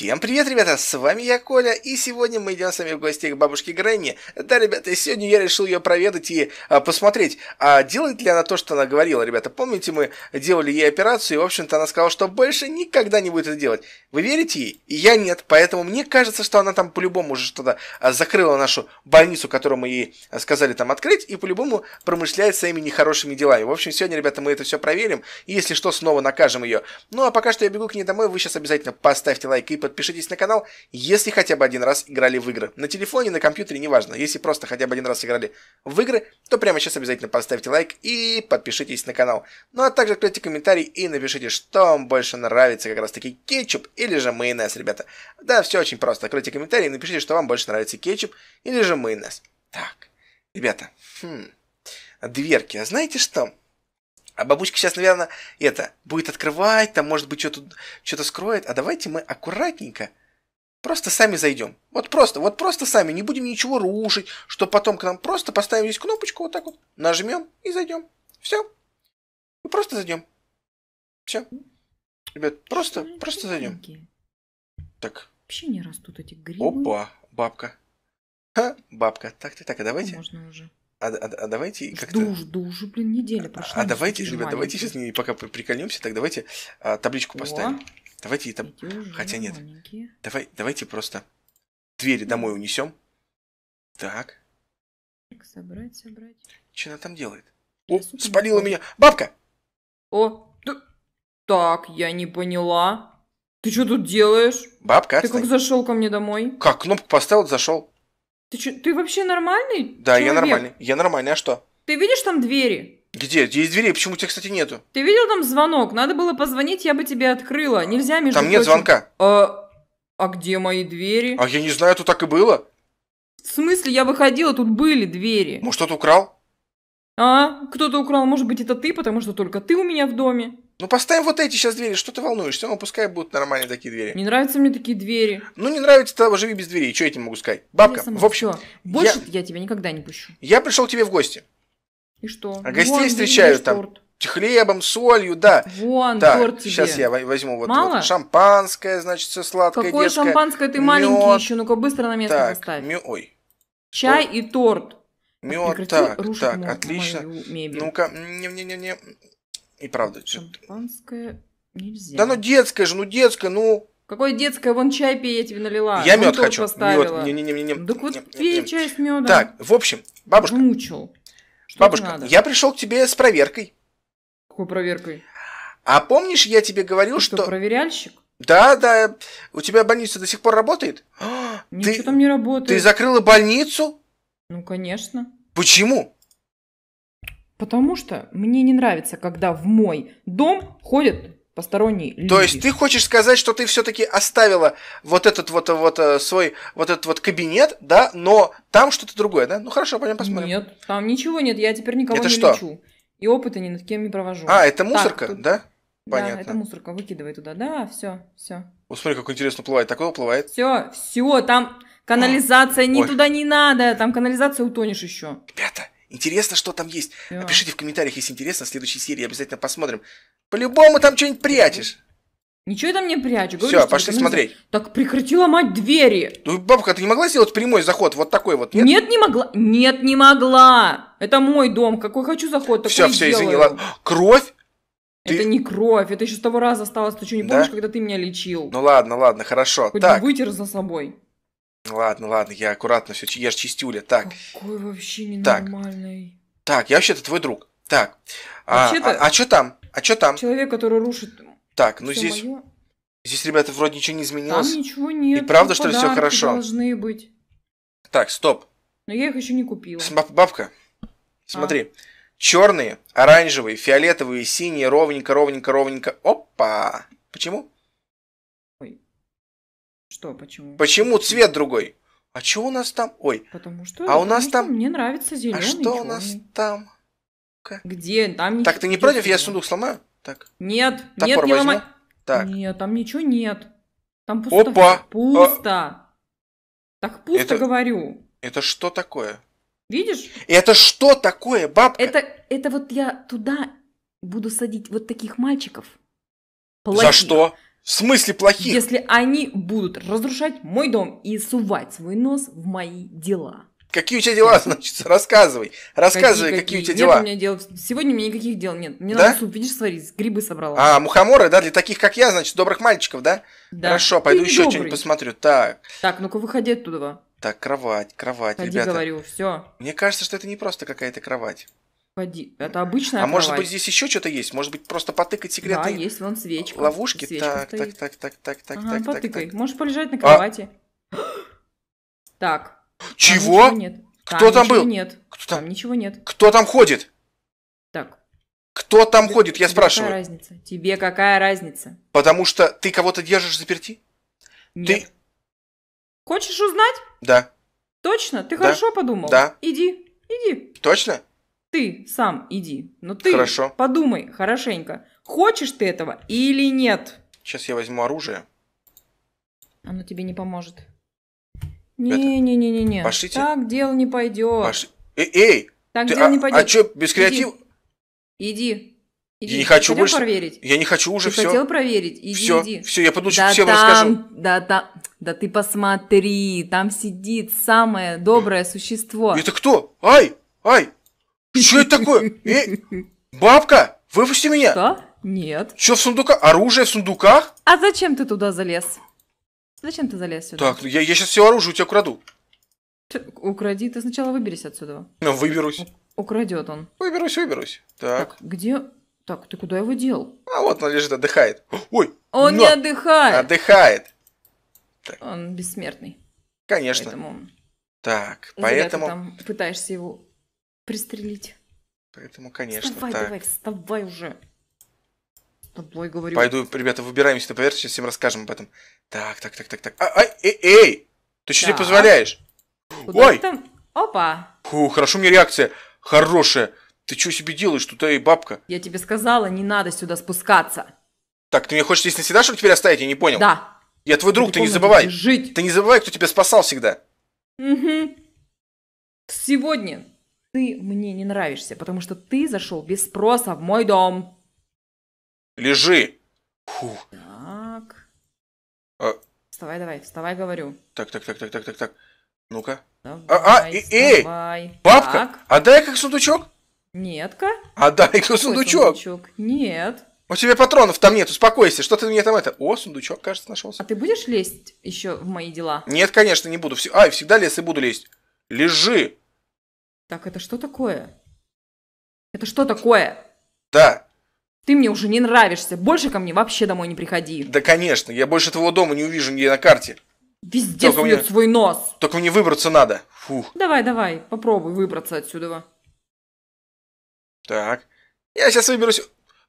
Всем привет, ребята, с вами я, Коля, и сегодня мы идем с вами в гости к бабушке Гренни. Да, ребята, сегодня я решил ее проведать и а, посмотреть, а делает ли она то, что она говорила, ребята. Помните, мы делали ей операцию, и, в общем-то, она сказала, что больше никогда не будет это делать. Вы верите ей? я нет, поэтому мне кажется, что она там по-любому уже что-то а, закрыла нашу больницу, которую мы ей сказали там открыть, и по-любому промышляет своими нехорошими делами. В общем, сегодня, ребята, мы это все проверим, и если что, снова накажем ее. Ну, а пока что я бегу к ней домой, вы сейчас обязательно поставьте лайк и подпишитесь подпишитесь на канал, если хотя бы один раз играли в игры. На телефоне, на компьютере, неважно. Если просто хотя бы один раз играли в игры, то прямо сейчас обязательно поставьте лайк и подпишитесь на канал. Ну а также откройте комментарий и напишите, что вам больше нравится, как раз таки кетчуп или же майонез, ребята. Да, все очень просто. Откройте комментарий и напишите, что вам больше нравится кетчуп или же майонез. Так, ребята, хм, дверки, а знаете что? А бабушка сейчас, наверное, это, будет открывать, там, может быть, что-то, что скроет. А давайте мы аккуратненько Просто сами зайдем. Вот просто, вот просто сами. Не будем ничего рушить, что потом к нам просто поставим здесь кнопочку вот так вот. Нажмем и зайдем. Все. Мы просто зайдем. Все. Ребят, просто, что ну просто зайдем. Так. Вообще не растут эти грибы. Опа, бабка. Ха, бабка. Так, так, так, а давайте. Можно уже. А, а, а давайте как-то... Жду, жду, уже, блин, неделя а, прошла. А давайте, ребят, маленький. давайте сейчас не пока прикольнемся, так давайте а, табличку поставим. О, давайте и там... Хотя нет. Давай, давайте просто двери домой унесем. Так. Так, собрать, собрать. Что она там делает? О, я спалила меня! Бабка! О, да... так, я не поняла. Ты что тут делаешь? Бабка, Ты отстань. как зашел ко мне домой? Как, кнопку поставил, зашел. Ты, чё, ты вообще нормальный? Да, человек? я нормальный. Я нормальный, а что? Ты видишь там двери? Где? Где есть двери? Почему у тебя, кстати, нету? Ты видел там звонок? Надо было позвонить, я бы тебе открыла. Нельзя между Там нет звонка. А, а где мои двери? А я не знаю, тут так и было. В смысле, я выходила, тут были двери. Может, кто-то украл? А, кто-то украл, может быть, это ты, потому что только ты у меня в доме. Ну поставим вот эти сейчас двери, что ты волнуешься? Ну пускай будут нормальные такие двери. Не нравятся мне такие двери. Ну не нравится, тогда живи без дверей, что я тебе могу сказать? Бабка, в общем... Все. Больше я... я тебя никогда не пущу. Я пришел к тебе в гости. И что? А гостей Вон, встречаю там. Торт хлебом, солью, да. Вон, так, торт тебе. Сейчас я возьму вот, Мало? вот шампанское, значит, все сладкое. Какое детское. шампанское? Ты мед. маленький еще, ну-ка быстро на место так, поставь. Мё... Ой. Чай Что? и торт. Мед, так, так, отлично. Ну-ка, не-не-не-не. И правда. Шампанское нельзя. Да ну детское же, ну детское, ну... Какое детское, вон чай пей, я тебе налила. Я мед хочу. Мед. Не, не, не, не, не. Так вот не, пей чай с медом. Так, в общем, бабушка. Мучил. Что бабушка, я пришел к тебе с проверкой. Какой проверкой? А помнишь, я тебе говорил, Ты что... что... проверяльщик? Да, да. У тебя больница до сих пор работает? А, Ничего ты, там не работает. Ты закрыла больницу? Ну, конечно. Почему? Потому что мне не нравится, когда в мой дом ходят посторонние люди. То есть ты хочешь сказать, что ты все-таки оставила вот этот вот, вот э, свой вот этот вот кабинет, да, но там что-то другое, да? Ну хорошо, пойдем посмотрим. Нет, там ничего нет, я теперь никого это не что? лечу. И опыта ни над кем не провожу. А, это мусорка, так, тут... да? Понятно. Да, это мусорка, выкидывай туда. Да, все, все. Вот смотри, как интересно уплывает. Такое уплывает. Все, все, там канализация, Ой. не Ой. туда не надо, там канализация утонешь еще. Ребята, Интересно, что там есть. Yeah. Напишите в комментариях, если интересно, в следующей серии обязательно посмотрим. По-любому там что-нибудь прячешь. Ничего я там не прячу. Все, пошли смотреть. Нельзя. Так прекрати ломать двери. Ну, бабка, ты не могла сделать прямой заход вот такой вот? Нет, нет не могла. Нет, не могла. Это мой дом. Какой хочу заход, такой Все, все, извини, Кровь? Ты... Это не кровь, это еще с того раза осталось. Ты что, не да? помнишь, когда ты меня лечил? Ну ладно, ладно, хорошо. Хоть так. вытер за собой. Ладно, ладно, я аккуратно все, я же чистюля, так. Какой вообще ненормальный. Так, так я вообще-то твой друг. Так, а, а, а что там? А что там? Человек, который рушит Так, ну здесь... Моё... Здесь, ребята, вроде ничего не изменилось. Там ничего нет. И правда, ну, что все хорошо? должны быть. Так, стоп. Но я их еще не купила. Баб бабка, смотри. А. Черные, оранжевые, фиолетовые, синие, ровненько, ровненько, ровненько. Опа! Почему? Что, почему? Почему цвет другой? А что у нас там? Ой. Потому что. А у нас там. Мне нравится зеленый. А что у нас там? Где? Там Так, ты не против? Я сундук сломаю? Так. Нет, нет, не ломай. Так. Нет, там ничего нет. Там пусто. Опа! А пусто. Так пусто говорю. Это что такое? Видишь? Это что такое, бабка? Это, это вот я туда буду садить вот таких мальчиков. Плохих. За что? В смысле плохих? Если они будут разрушать мой дом и сувать свой нос в мои дела. Какие у тебя дела, значит, рассказывай. Рассказывай, какие, какие? какие у тебя дела. Нет, у меня дел... Сегодня у меня никаких дел нет. Мне да? надо суп, видишь, сварить грибы собрала. А, мухоморы, да, для таких, как я, значит, добрых мальчиков, да? Да. Хорошо, пойду Ты еще что-нибудь посмотрю. Так. Так, ну-ка выходи оттуда. Так, кровать, кровать, Ходи, ребята. говорю, все. Мне кажется, что это не просто какая-то кровать. Поди. Это обычная А кровать. может быть, здесь еще что-то есть? Может быть, просто потыкать секретные... Да, есть вон свечка. Ловушки? Свечка так, стоит. так, так, так, так, так, ага, так, потыкай. Так, так. Можешь полежать на а! кровати. А... Так. Чего? Там нет. Кто там, там был? Нет. Кто там? там ничего нет. Кто там ходит? Так. Кто там ты, ходит, я тебе спрашиваю. Какая разница? Тебе какая разница? Потому что ты кого-то держишь заперти? Нет. Ты... Хочешь узнать? Да. Точно? Ты да. хорошо подумал? Да. Иди, иди. Точно? Ты сам иди. Но ты Хорошо. подумай хорошенько, хочешь ты этого или нет. Сейчас я возьму оружие. Оно тебе не поможет. Не-не-не-не-не. Пошлите. Так дело не пойдет. Пош... Э Эй! Так ты, дело а, не пойдет. А что, без креатива? Иди. иди. Иди, я не хочу больше. Проверить? Я не хочу уже ты все. Хотел проверить. Иди, все, иди. все, я подучу, да всем там, расскажу. Да, да, да, ты посмотри, там сидит самое доброе существо. Это кто? Ай, ай, что это такое? Эй, бабка, выпусти меня! Что? Нет. Что в сундуках? Оружие в сундуках? А зачем ты туда залез? Зачем ты залез сюда? Так, я, я сейчас все оружие у тебя украду. Укради, ты сначала выберись отсюда. Ну, выберусь. Украдет он. Выберусь, выберусь. Так. так. Где? Так, ты куда его дел? А вот он лежит, отдыхает. Ой! Он но... не отдыхает! Отдыхает. Так. Он бессмертный. Конечно. Поэтому... Так, поэтому... Зря ты там пытаешься его пристрелить. Поэтому, конечно, Вставай, так. давай, вставай уже. Тобой говорю. Пойду, ребята, выбираемся на поверхность, сейчас всем расскажем об этом. Так, так, так, так, так. А, ай, эй, эй! Ты что не позволяешь? Куда Ой! Там? Опа! Фу, хорошо мне реакция. Хорошая. Ты что себе делаешь? Тут и бабка. Я тебе сказала, не надо сюда спускаться. Так, ты мне хочешь здесь навсегда, чтобы теперь оставить? Я не понял. Да. Я твой друг, ты, ты не забывай. Жить. Ты не забывай, кто тебя спасал всегда. Угу. Сегодня ты мне не нравишься, потому что ты зашел без спроса в мой дом. Лежи. Фух. Так. А... Вставай, давай, вставай, говорю. Так, так, так, так, так, так, так. Ну-ка. а, а, э, эй, бабка, так. а дай как сундучок? Нет-ка. А дай как сундучок? сундучок? Нет. У тебя патронов там нет, успокойся, что ты мне там это... О, сундучок, кажется, нашелся. А ты будешь лезть еще в мои дела? Нет, конечно, не буду. А, всегда лез и буду лезть. Лежи. Так, это что такое? Это что такое? Да. Ты мне уже не нравишься. Больше ко мне вообще домой не приходи. Да, конечно. Я больше твоего дома не увижу ни на карте. Везде Только мне... свой нос. Только мне выбраться надо. Фух. Давай, давай, попробуй выбраться отсюда. Так. Я сейчас выберусь.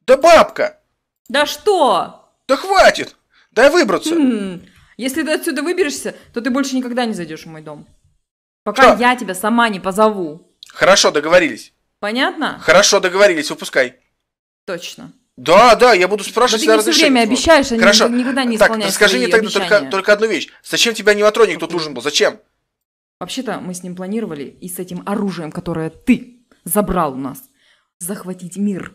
Да бабка! Да что? Да хватит! Дай выбраться. Хм. Если ты отсюда выберешься, то ты больше никогда не зайдешь в мой дом. Пока что? я тебя сама не позову. Хорошо, договорились. Понятно? Хорошо, договорились, выпускай. Точно. Да, да, я буду спрашивать. за Но ты не все время обещаешь, а Хорошо. никогда не так, расскажи мне тогда только, только одну вещь. Зачем тебя аниматроник тут нужен был? Зачем? Вообще-то мы с ним планировали и с этим оружием, которое ты забрал у нас, захватить мир.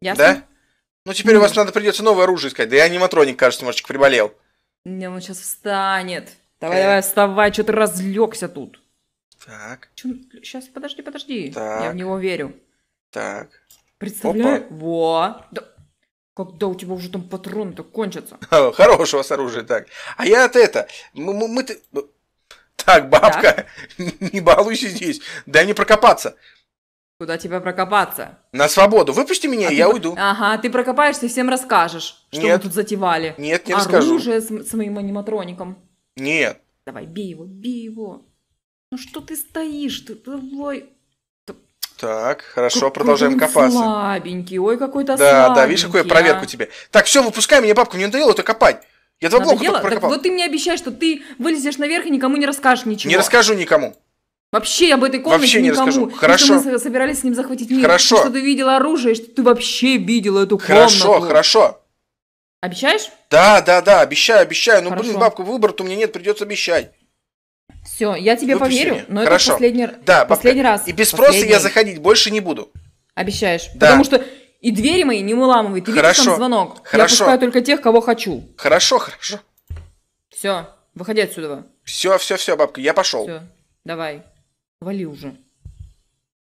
Ясно? Да? Ну теперь ну. у вас надо придется новое оружие искать. Да и аниматроник, кажется, мальчик приболел. Не, он сейчас встанет. Давай, э. давай, вставай, что ты разлегся тут. Так. Чун... Сейчас, подожди, подожди. Так. Я в него верю. Так. Представляю. Опа. Во. Да... Когда у тебя уже там патроны-то кончатся. у вас оружие, так. А я от это. Мы, мы, мы Так, бабка, так. не балуйся здесь. Дай мне прокопаться. Куда тебя прокопаться? На свободу. Выпусти меня, а и ты... я уйду. Ага, ты прокопаешься и всем расскажешь, что Нет. мы тут затевали. Нет, не Оружие расскажу. Оружие с, с моим аниматроником. Нет. Давай, бей его, бей его. Ну что ты стоишь? Ты, ой, так, хорошо, какой продолжаем копаться. Слабенький, ой, какой-то Да, слабенький, да, да, видишь, какую я а? проверку а? тебе. Так, все, выпускай меня, бабку, мне надоело это копать. Я два блока только прокопал. Так, вот ты мне обещаешь, что ты вылезешь наверх и никому не расскажешь ничего. Не расскажу никому. Вообще об этой комнате вообще не никому. Расскажу. Хорошо. Если мы собирались с ним захватить мир. Хорошо. Что ты видела оружие, что ты вообще видела эту хорошо, комнату. Хорошо, хорошо. Обещаешь? Да, да, да, обещаю, обещаю. Ну, хорошо. блин, бабку, выбора-то у меня нет, придется обещать. Все, я тебе Выпущение. поверю, но Хорошо. это последний, да, последний раз. И без спроса последний. я заходить больше не буду. Обещаешь? Да. Потому что и двери мои не выламывай, ты хорошо. видишь там звонок. Хорошо. Я пускаю только тех, кого хочу. Хорошо, хорошо. Все, выходи отсюда. Все, все, все, бабка, я пошел. Все, давай, вали уже.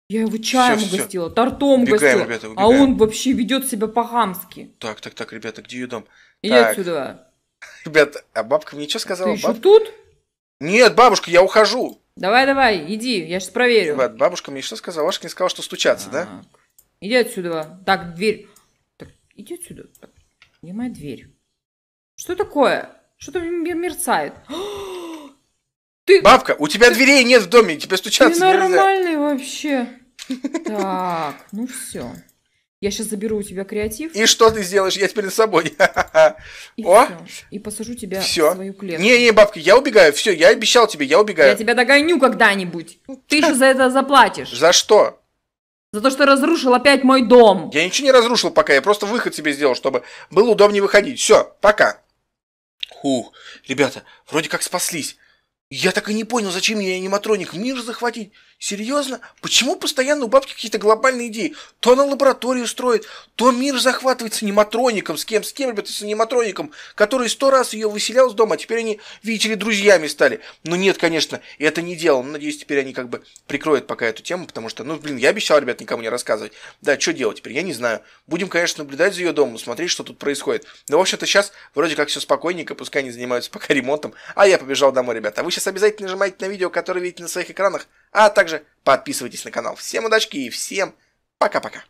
Я его чаем все, угостила, все. тортом убегаем, угостила. Ребята, А он вообще ведет себя по-хамски. Так, так, так, ребята, где ее дом? Иди так. отсюда. Ребята, а бабка мне что сказала? Ты еще баб... тут? Нет, бабушка, я ухожу. Давай, давай, иди, я сейчас проверю. Бат, бабушка мне что сказала? Бабушка не сказала, что стучаться, так. да? Иди отсюда. Так, дверь. Так, иди отсюда. Так, где моя дверь? Что такое? Что-то мерцает. Ты... Бабка, у тебя ты... дверей нет в доме, тебе стучаться Ты нормальный нельзя. вообще. Так, ну все я сейчас заберу у тебя креатив. И что ты сделаешь? Я теперь за собой. И О! Все. И посажу тебя все. в свою клетку. Не-не, бабка, я убегаю. Все, я обещал тебе, я убегаю. Я тебя догоню когда-нибудь. Ну, ты же за это заплатишь. За что? За то, что разрушил опять мой дом. Я ничего не разрушил пока, я просто выход себе сделал, чтобы было удобнее выходить. Все, пока. Фух, ребята, вроде как спаслись. Я так и не понял, зачем мне аниматроник мир захватить. Серьезно? Почему постоянно у бабки какие-то глобальные идеи? То она лабораторию строит, то мир захватывает аниматроником, с кем, с кем, ребята, с аниматроником, который сто раз ее выселял с дома, а теперь они, видите ли, друзьями стали. Но нет, конечно, это не дело. Ну, надеюсь, теперь они как бы прикроют пока эту тему, потому что, ну, блин, я обещал, ребят, никому не рассказывать. Да, что делать теперь, я не знаю. Будем, конечно, наблюдать за ее домом, смотреть, что тут происходит. Но, в общем-то, сейчас вроде как все спокойненько, пускай они занимаются пока ремонтом. А я побежал домой, ребята. А вы сейчас обязательно нажимайте на видео, которое видите на своих экранах, а также подписывайтесь на канал. Всем удачки и всем пока-пока.